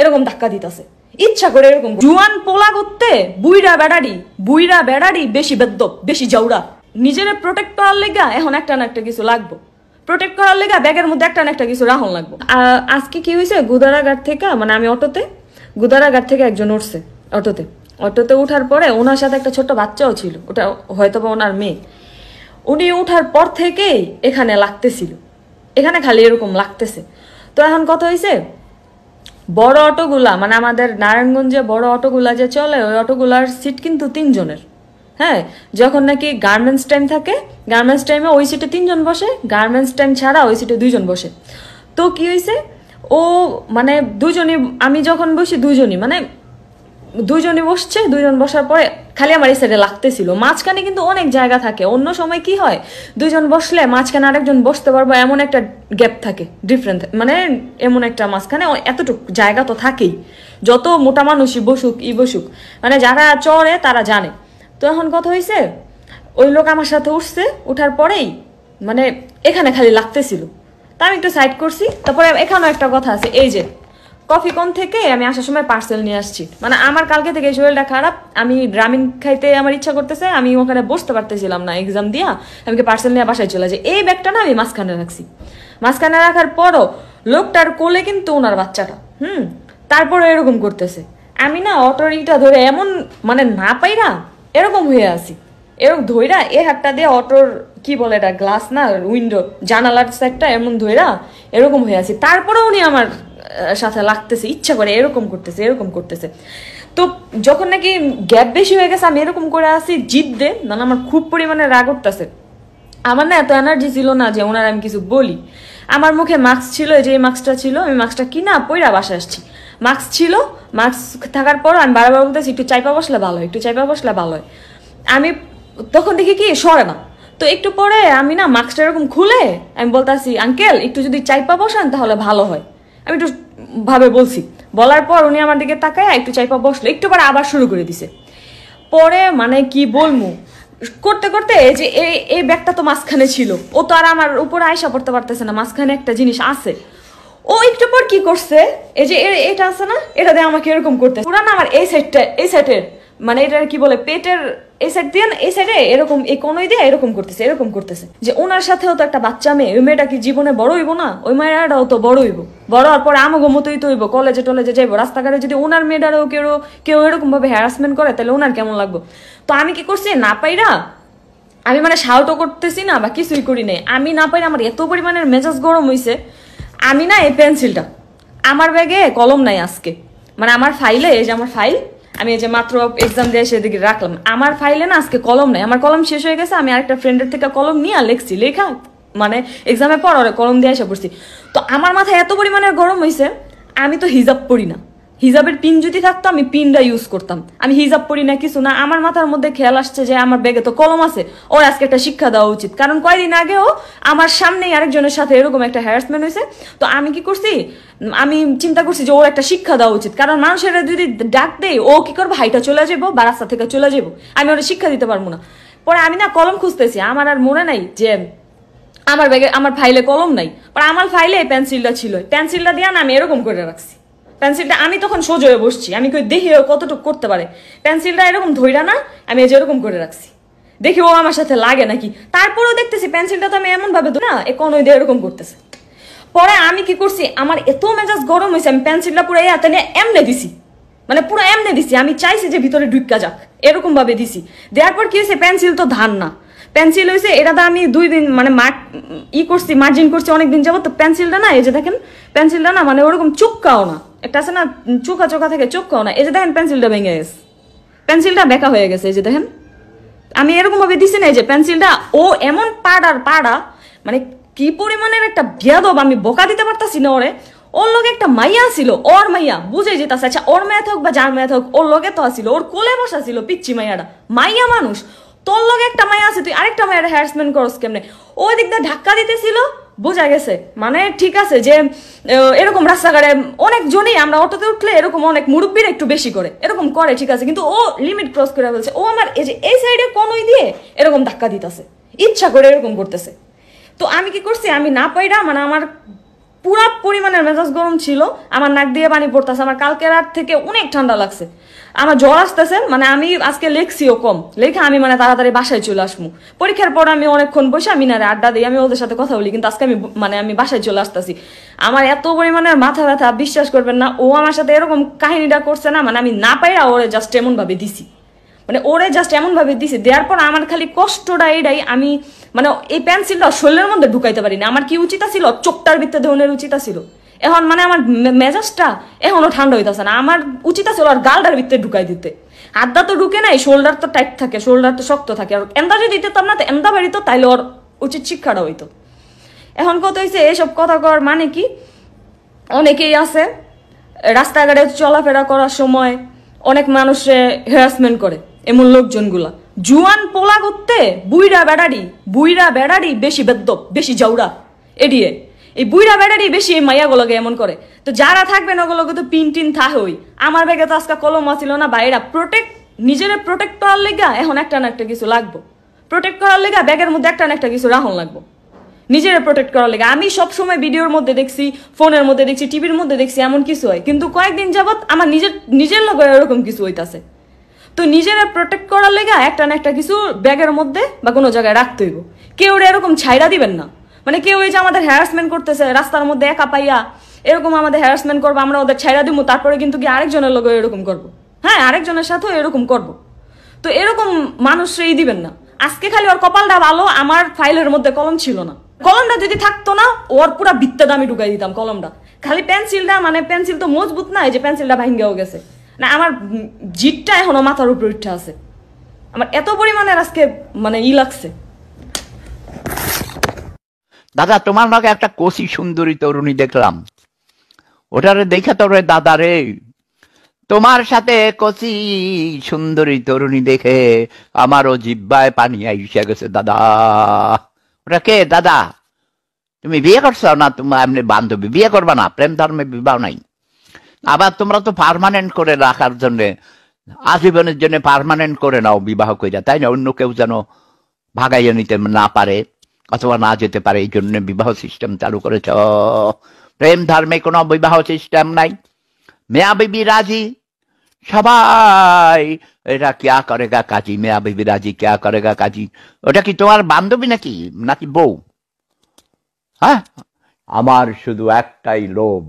এরকম ধাক্কা দিতেছে ইচ্ছা করে এরকম জুয়ান পোলা করতে বুইরা বেড়াড়ি বুইরা বেড়াড়ি বেশি বেদ্য বেশি জাউরা নিজের প্রোটেক্ট করার লেগা এখন একটা না একটা কিছু লাগবো প্রোটেক্ট করার লেগা ব্যাগের মধ্যে একটা না একটা কিছু রাহন লাগবো আজকে কি হয়েছে গুদারাঘাট থেকে মানে আমি অটোতে গুদারাঘাট থেকে একজন উঠছে অটোতে অটোতে উঠার পরে ওনার সাথে একটা ছোট্ট বাচ্চাও ছিল ওটা হয়তো বা ওনার মেয়ে উনি উঠার পর থেকেই এখানে লাগতেছিল এখানে খালি এরকম লাগতেছে তো এখন কথা হয়েছে বড় অটোগুলা মানে আমাদের নারায়ণগঞ্জে বড় অটোগুলা যে চলে ওই অটোগুলার সিট কিন্তু তিনজনের হ্যাঁ যখন নাকি গার্মেন্টস টাইম থাকে গার্মেন্টস টাইমে ওই সিটে তিনজন বসে গার্মেন্টস টাইম ছাড়া ওই সিটে দুইজন বসে তো কি হয়েছে ও মানে দুজনই আমি যখন বসি দুজনই মানে দুইজনে বসছে দুইজন বসার পরে খালি আমার এই সাইডে লাগতেছিল মাঝখানে কিন্তু অনেক জায়গা থাকে অন্য সময় কি হয় দুইজন বসলে মাঝখানে আরেকজন বসতে পারবো এমন একটা গ্যাপ থাকে ডিফারেন্ট মানে এমন একটা মাঝখানে এতটুকু জায়গা তো থাকেই যত মোটা মানুষই বসুক ই বসুক মানে যারা চড়ে তারা জানে তো এখন কথা হয়েছে ওই লোক আমার সাথে উঠছে উঠার পরেই মানে এখানে খালি লাগতেছিল তা আমি একটু সাইড করছি তারপরে এখানেও একটা কথা আছে এই যে কফি কোন থেকে আমি আসার সময় পার্সেল নিয়ে আসছি মানে আমার কালকে থেকে শরীরটা খারাপ আমি গ্রামীণ খাইতে আমার ইচ্ছা করতেছে আমি ওখানে বসতে পারতেছিলাম না এক্সাম দিয়া আমি পার্সেল নিয়ে বাসায় চলে যায় এই ব্যাগটা না আমি মাঝখানে রাখছি মাঝখানে রাখার পরও লোকটার কোলে কিন্তু ওনার বাচ্চাটা হুম তারপর এরকম করতেছে আমি না অটোরিটা ধরে এমন মানে না পাইরা এরকম হয়ে আসি এরকম ধইরা এ হাতটা দিয়ে অটোর কি বলে এটা গ্লাস না উইন্ডো জানালার সাইডটা এমন ধৈরা এরকম হয়ে আছি তারপরে উনি আমার সাথে লাগতেছে ইচ্ছা করে এরকম করতেছে এরকম করতেছে তো যখন নাকি গ্যাপ বেশি হয়ে গেছে আমি এরকম করে আসি জিতবে না আমার খুব পরিমাণে রাগ উঠতেছে আমার না এত এনার্জি ছিল না যে ওনার আমি কিছু বলি আমার মুখে মাস্ক ছিল যে মাস্কটা ছিল আমি মাস্কটা কিনা পইরা বাসা আসছি মাস্ক ছিল মাস্ক থাকার পর আমি বারবার বলতেছি একটু চাইপা বসলে ভালো একটু চাইপা বসলে ভালো হয় আমি তখন দেখি কি সরে না তো একটু পরে আমি না মাস্কটা এরকম খুলে আমি বলতেছি আঙ্কেল একটু যদি চাইপা বসান তাহলে ভালো হয় আমি একটু ভাবে বলছি বলার পর উনি আমার দিকে তাকায় একটু চাইপা বসলো একটু পরে আবার শুরু করে দিছে পরে মানে কি বলবো করতে করতে যে এই এই ব্যাগটা তো মাঝখানে ছিল ও তো আর আমার উপরে আয়সা পড়তে পারতেছে না মাঝখানে একটা জিনিস আছে ও একটু পর কি করছে এই যে এটা আছে না এটা দিয়ে আমাকে এরকম করতে না আমার এই সাইডটা এই সাইডের মানে এটার কি বলে পেটের এই সাইড দিয়ে এই সাইডে এরকম এই কোনোই দিয়ে এরকম করতেছে এরকম করতেছে যে ওনার সাথেও তো একটা বাচ্চা মেয়ে ওই মেয়েটা কি জীবনে বড় হইব না ওই মেয়েটাও তো বড় হইব বড় হওয়ার পরে আমাগো মতোই তো হইব কলেজে টলেজে যাইব রাস্তাঘাটে যদি ওনার মেয়েটারও কেউ কেউ এরকম ভাবে হ্যারাসমেন্ট করে তাহলে ওনার কেমন লাগবো তো আমি কি করছি না পাইরা আমি মানে শাউটও করতেছি না বা কিছুই করি নাই আমি না পাইরা আমার এত পরিমাণের মেজাজ গরম হইছে আমি না এই পেন্সিলটা আমার ব্যাগে কলম নাই আজকে মানে আমার ফাইলে এই যে আমার ফাইল আমি এই যে মাত্র এক্সাম দিয়ে সেদিকে রাখলাম আমার ফাইলে না আজকে কলম নাই আমার কলম শেষ হয়ে গেছে আমি আরেকটা ফ্রেন্ডের থেকে কলম নিয়ে লেখছি লেখা মানে এক্সামে পর ওরা কলম দিয়ে এসে পড়ছি তো আমার মাথায় এত পরিমাণে গরম হয়েছে আমি তো হিজাব পড়ি না হিজাবের পিন যদি থাকতো আমি পিনটা ইউজ করতাম আমি হিজাব পড়ি না কিছু না আমার মাথার মধ্যে খেয়াল আসছে যে আমার ব্যাগে তো কলম আছে ওর আজকে একটা শিক্ষা দেওয়া উচিত কারণ কয়দিন আগেও আমার সামনেই আরেকজনের সাথে এরকম একটা হ্যারাসমেন্ট হয়েছে তো আমি কি করছি আমি চিন্তা করছি যে ওর একটা শিক্ষা দেওয়া উচিত কারণ মানুষেরা যদি ডাক দেয় ও কি করবো হাইটা চলে যাব বা রাস্তা থেকে চলে যাব আমি ওরা শিক্ষা দিতে পারবো না পরে আমি না কলম খুঁজতেছি আমার আর মনে নাই যে আমার ব্যাগে আমার ফাইলে কলম নাই পরে আমার ফাইলে পেন্সিলটা ছিল পেন্সিলটা দিয়ে না আমি এরকম করে রাখছি পেন্সিলটা আমি তখন সোজ হয়ে বসছি আমি কই দেখি ও কতটুকু করতে পারে পেন্সিলটা এরকম ধৈরা না আমি এরকম করে রাখছি দেখি ও আমার সাথে লাগে নাকি তারপরেও দেখতেছি পেন্সিলটা তো আমি এমনভাবে না এখন ওই দিয়ে এরকম করতেছে পরে আমি কি করছি আমার এত মেজাজ গরম হয়েছে আমি পেন্সিলটা পুরো এতে নিয়ে এমনে দিছি মানে পুরো এমনে দিছি আমি চাইছি যে ভিতরে ডুবকা যাক এরকমভাবে দিছি দেওয়ার পর কি হয়েছে পেন্সিল তো ধান না পেন্সিল হয়েছে এটা তো আমি দুই দিন মানে মার্ক ই করছি মার্জিন করছি অনেক দিন যাবো তো পেন্সিলটা না এই যে দেখেন পেন্সিলটা না মানে ওরকম চুপকাও না একটা আছে না চোখা চোখা থেকে চোখ না এই যে দেখেন পেন্সিলটা ভেঙে গেছে পেন্সিলটা বেঁকা হয়ে গেছে এই যে দেখেন আমি এরকমভাবে দিছি না এই যে পেন্সিলটা ও এমন পাড়ার পাড়া মানে কি পরিমাণের একটা বিয়াদব আমি বোকা দিতে পারতাছি না ওরে ওর লগে একটা মাইয়া ছিল ওর মাইয়া বুঝে যেতাছে আচ্ছা ওর মায়া থাক বা যার মায়া থাক ওর লগে তো আসিল ওর কোলে বসা ছিল পিচ্ছি মাইয়াটা মাইয়া মানুষ তোর লগে একটা মায়া আছে তুই আরেকটা মায়ের হ্যারাসমেন্ট করস কেমনে ওই দিকটা ধাক্কা দিতেছিল বোঝা গেছে মানে ঠিক আছে যে এরকম রাস্তাঘাটে অনেকজনই আমরা অটোতে উঠলে এরকম অনেক মুরব্বীরা একটু বেশি করে এরকম করে ঠিক আছে কিন্তু ও লিমিট ক্রস করে ফেলছে ও আমার এই যে এই সাইডে কনই দিয়ে এরকম ধাক্কা দিতেছে ইচ্ছা করে এরকম করতেছে তো আমি কি করছি আমি না পাইরা মানে আমার পুরা পরিমাণের মেজাজ গরম ছিল আমার নাক দিয়ে পানি পড়তেছে আমার কালকে রাত থেকে অনেক ঠান্ডা লাগছে আমার জ্বর আসতেছে মানে আমি আজকে লেখছি ও কম লেখা আমি মানে তাড়াতাড়ি বাসায় চলে আসবো পরীক্ষার পর আমি অনেকক্ষণ বসে আমি না আড্ডা দিই আমি ওদের সাথে কথা বলি কিন্তু আজকে আমি মানে আমি বাসায় চলে আসতেছি আমার এত পরিমাণে মাথা ব্যথা বিশ্বাস করবেন না ও আমার সাথে এরকম কাহিনীটা করছে না মানে আমি না পাইরা ওরে জাস্ট এমনভাবে দিছি মানে ওরে জাস্ট এমনভাবে দিছে দেওয়ার পর আমার খালি কষ্টটা এটাই আমি মানে এই পেন্সিলটা শরীরের মধ্যে ঢুকাইতে পারি না আমার কি উচিত ছিল চোখটার ভিত্তে ধরনের উচিত আছিল এখন মানে আমার মেজাজটা এখনও ঠান্ডা হইতেছে না আমার উচিত ছিল আর গালটার ভিতরে ঢুকাই দিতে হাতটা তো ঢুকে নাই শোল্ডার তো টাইট থাকে শোল্ডার তো শক্ত থাকে আর এন্দা যদি দিতাম না তো এন্দা বাড়িত তাইলে ওর উচিত শিক্ষাটা হইতো এখন কত হয়েছে এসব কথা কর মানে কি অনেকেই আছে রাস্তাঘাটে চলাফেরা করার সময় অনেক মানুষে হ্যারাসমেন্ট করে এমন লোকজনগুলা জুয়ান পোলা করতে বুইরা বেড়াড়ি বুইরা বেড়াড়ি বেশি বেদ্য বেশি জাউরা এডিয়ে এই বুইরা বেড়াড়ি বেশি এই মাইয়া গলগে এমন করে তো যারা থাকবে না ওগুলোকে তো পিন টিন থা হই আমার ব্যাগে তো আজকে কলম আছিল না বাইরা প্রোটেক্ট নিজের প্রোটেক্ট করার লেগা এখন একটা না একটা কিছু লাগবো প্রোটেক্ট করার লেগা ব্যাগের মধ্যে একটা না একটা কিছু রাহন লাগবো নিজেরা প্রোটেক্ট করার লেগা আমি সবসময় ভিডিওর মধ্যে দেখছি ফোনের মধ্যে দেখছি টিভির মধ্যে দেখছি এমন কিছু হয় কিন্তু কয়েকদিন যাবৎ আমার নিজের নিজের লোক এরকম কিছু হইতাছে তো নিজেরা প্রোটেক্ট করার লেগে একটা না একটা কিছু ব্যাগের মধ্যে বা কোনো জায়গায় রাখতে হইব কেউ এরকম ছাইরা দিবেন না মানে কেউ এই যে আমাদের হ্যারাসমেন্ট করতেছে রাস্তার মধ্যে একা পাইয়া এরকম আমাদের হ্যারাসমেন্ট করবো আমরা ওদের ছাইরা দিব তারপরে কিন্তু কি আরেকজনের লোক এরকম করবো হ্যাঁ আরেকজনের সাথেও এরকম করব তো এরকম এই দিবেন না আজকে খালি ওর কপালটা ভালো আমার ফাইলের মধ্যে কলম ছিল না কলমটা যদি থাকতো না ওর পুরা বৃত্তে দামি ঢুকাই দিতাম কলমটা খালি পেন্সিলটা মানে পেন্সিল তো মজবুত না এই যে পেন্সিলটা ভাঙ্গেও গেছে না আমার জিতটা এখনো মাথার উপরে উঠে আছে আমার এত পরিমাণে আজকে মানে ই লাগছে দাদা তোমার নাকি একটা কোসি সুন্দরী তরুণী দেখলাম ওটারে দেখে তো রে দাদা রে তোমার সাথে কচি সুন্দরী তরুণী দেখে আমারও জিব্বায় পানি আইসে গেছে দাদা ওটা কে দাদা তুমি বিয়ে করছো না তোমার এমনি বান্ধবী বিয়ে করবা না প্রেম ধর্মে বিবাহ নাই আবার তোমরা তো পারমানেন্ট করে রাখার জন্য আজীবনের জন্য পারমানেন্ট করে নাও বিবাহ করে তাই না অন্য কেউ যেন ভাগাইয়ে নিতে না পারে অথবা না যেতে পারে এই জন্য বিবাহ সিস্টেম চালু করেছ প্রেম ধর্মে কোনো বিবাহ সিস্টেম নাই মেয়া বিবি রাজি সবাই এটা কেয়া গা কাজী মেয়া বিবি রাজি কেয়া গা কাজী ওটা কি তোমার বান্ধবী নাকি নাকি বউ হ্যাঁ আমার শুধু একটাই লোভ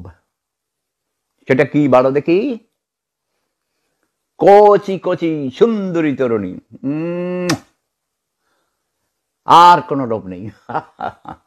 সেটা কি বারো দেখি কচি কচি সুন্দরী তরুণী আর কোনো রোগ নেই